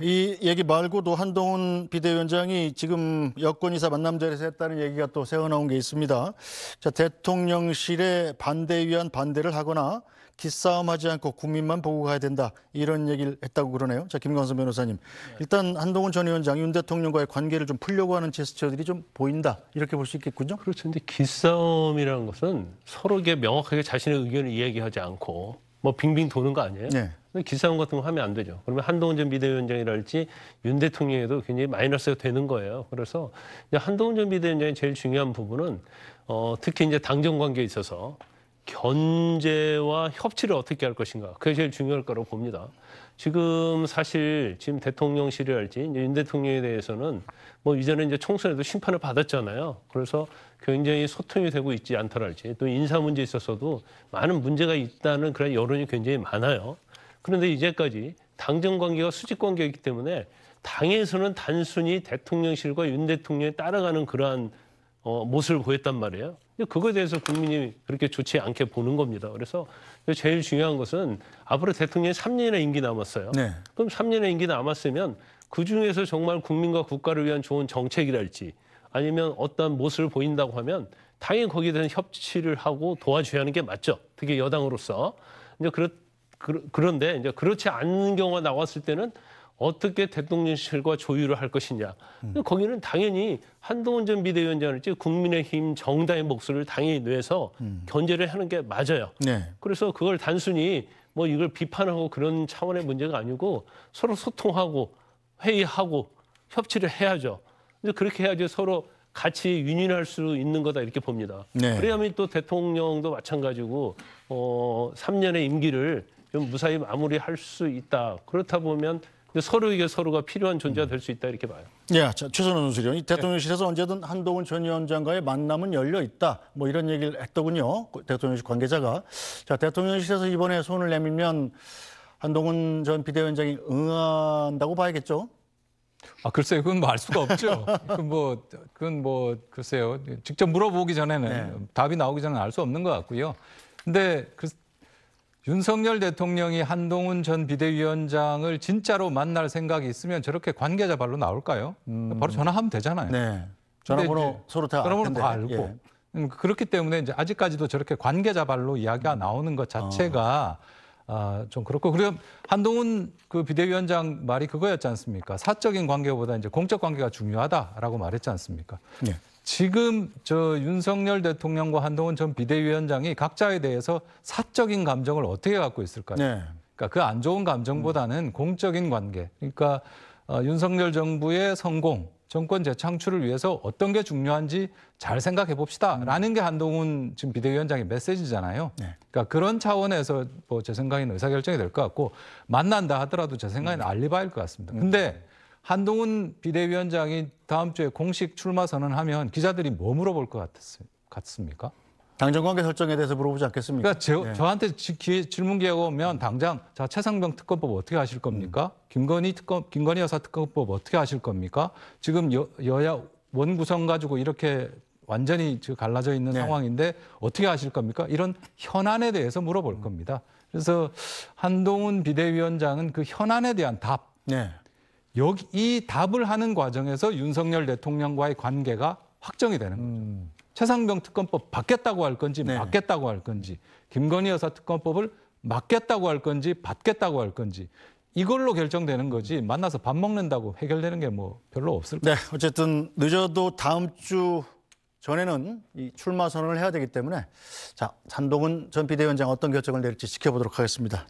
이 얘기 말고도 한동훈 비대위원장이 지금 여권이사 만남 자리에서 했다는 얘기가 또 새어나온 게 있습니다. 자, 대통령실에 반대 위한 반대를 하거나 기싸움하지 않고 국민만 보고 가야 된다 이런 얘기를 했다고 그러네요. 자 김광선 변호사님, 일단 한동훈 전 위원장 윤 대통령과의 관계를 좀 풀려고 하는 제스처들이 좀 보인다 이렇게 볼 수 있겠군요. 그렇죠. 근데 기싸움이라는 것은 서로에게 명확하게 자신의 의견을 이야기하지 않고 뭐 빙빙 도는 거 아니에요? 네. 기사원 같은 거 하면 안 되죠. 그러면 한동훈 전 비대위원장이랄지 윤 대통령에도 굉장히 마이너스가 되는 거예요. 그래서 한동훈 전 비대위원장의 제일 중요한 부분은 어, 특히 이제 당정 관계에 있어서 견제와 협치를 어떻게 할 것인가 그게 제일 중요할 거라고 봅니다. 지금 사실 지금 대통령실이랄지 윤 대통령에 대해서는 뭐 이전에 이제 총선에도 심판을 받았잖아요. 그래서 굉장히 소통이 되고 있지 않더랄지 또 인사 문제에 있어서도 많은 문제가 있다는 그런 여론이 굉장히 많아요. 그런데 이제까지 당정 관계가 수직 관계이기 때문에 당에서는 단순히 대통령실과 윤대통령이 따라가는 그러한 어, 모습을 보였단 말이에요. 그거에 대해서 국민이 그렇게 좋지 않게 보는 겁니다. 그래서 제일 중요한 것은 앞으로 대통령이 3년의 임기 남았어요. 네. 그럼 3년의 임기 남았으면 그 중에서 정말 국민과 국가를 위한 좋은 정책이랄지 아니면 어떠한 모습을 보인다고 하면 당연히 거기에 대한 협치를 하고 도와줘야 하는 게 맞죠. 특히 여당으로서. 이제 그렇 그런데 이제 그렇지 않은 경우가 나왔을 때는 어떻게 대통령실과 조율을 할 것이냐. 음. 거기는 당연히 한동훈 전 비대위원장을지 국민의힘 정당의 목소리를 당연히 내서 음. 견제를 하는 게 맞아요. 네. 그래서 그걸 단순히 뭐 이걸 비판하고 그런 차원의 문제가 아니고 서로 소통하고 회의하고 협치를 해야죠. 근데 그렇게 해야지 서로 같이 윈윈할 수 있는 거다 이렇게 봅니다. 네. 그래야만 또 대통령도 마찬가지고 어 3년의 임기를 좀 무사히 마무리할 수 있다. 그렇다 보면 서로 에게 서로가 필요한 존재가 음. 될수 있다 이렇게 봐요. 예, 최선호 논술위원 이 대통령실에서 언제든 한동훈 전 위원장과의 만남은 열려 있다. 뭐 이런 얘기를 했더군요. 그 대통령실 관계자가 자 대통령실에서 이번에 손을 내밀면 한동훈 전 비대위원장이 응한다고 봐야겠죠. 아 글쎄요, 그건 뭐 수가 없죠. 그건 뭐 그건 뭐 글쎄요, 직접 물어보기 전에는 네. 답이 나오기 전에 알수 없는 것 같고요. 근데 그, 윤석열 대통령이 한동훈 전 비대위원장을 진짜로 만날 생각이 있으면 저렇게 관계자 발로 나올까요? 음. 바로 전화하면 되잖아요. 네. 전화번호 서로 다전화번다 알고 예. 음, 그렇기 때문에 이제 아직까지도 저렇게 관계자 발로 이야기가 음. 나오는 것 자체가 어. 아, 좀 그렇고 그리 한동훈 그 비대위원장 말이 그거였지 않습니까? 사적인 관계보다 이제 공적 관계가 중요하다라고 말했지 않습니까? 예. 지금 저 윤석열 대통령과 한동훈 전 비대위원장이 각자에 대해서 사적인 감정을 어떻게 갖고 있을까요? 네. 그러니까 그 안 좋은 감정보다는 음. 공적인 관계. 그러니까 어, 윤석열 정부의 성공, 정권 재창출을 위해서 어떤 게 중요한지 잘 생각해 봅시다라는 음. 게 한동훈 지금 비대위원장의 메시지잖아요. 네. 그러니까 그런 차원에서 뭐 제 생각에는 의사결정이 될 것 같고 만난다 하더라도 제 생각에는 음. 알리바일 것 같습니다. 음. 근데 한동훈 비대위원장이 다음 주에 공식 출마 선언하면 기자들이 뭐 물어볼 것 같습니까? 같 당정 관계 설정에 대해서 물어보지 않겠습니까? 그러니까 저, 네. 저한테 기회, 질문 기회가 오면 당장 자 최상병 특검법 어떻게 하실 겁니까? 음. 김건희 특검 김건희 여사 특검법 어떻게 하실 겁니까? 지금 여, 여야 원구성 가지고 이렇게 완전히 갈라져 있는 네. 상황인데 어떻게 하실 겁니까? 이런 현안에 대해서 물어볼 음. 겁니다. 그래서 한동훈 비대위원장은 그 현안에 대한 답, 네. 여기 이 답을 하는 과정에서 윤석열 대통령과의 관계가 확정이 되는 거죠. 음. 최상병 특검법 받겠다고 할 건지 네. 받겠다고 할 건지 김건희 여사 특검법을 맞겠다고할 건지 받겠다고 할 건지 이걸로 결정되는 거지 만나서 밥 먹는다고 해결되는 게 뭐 별로 없을 네, 거예요. 네, 어쨌든 늦어도 다음 주 전에는 이 출마 선언을 해야 되기 때문에 자, 산동은 전 비대위원장 어떤 결정을 내릴지 지켜보도록 하겠습니다.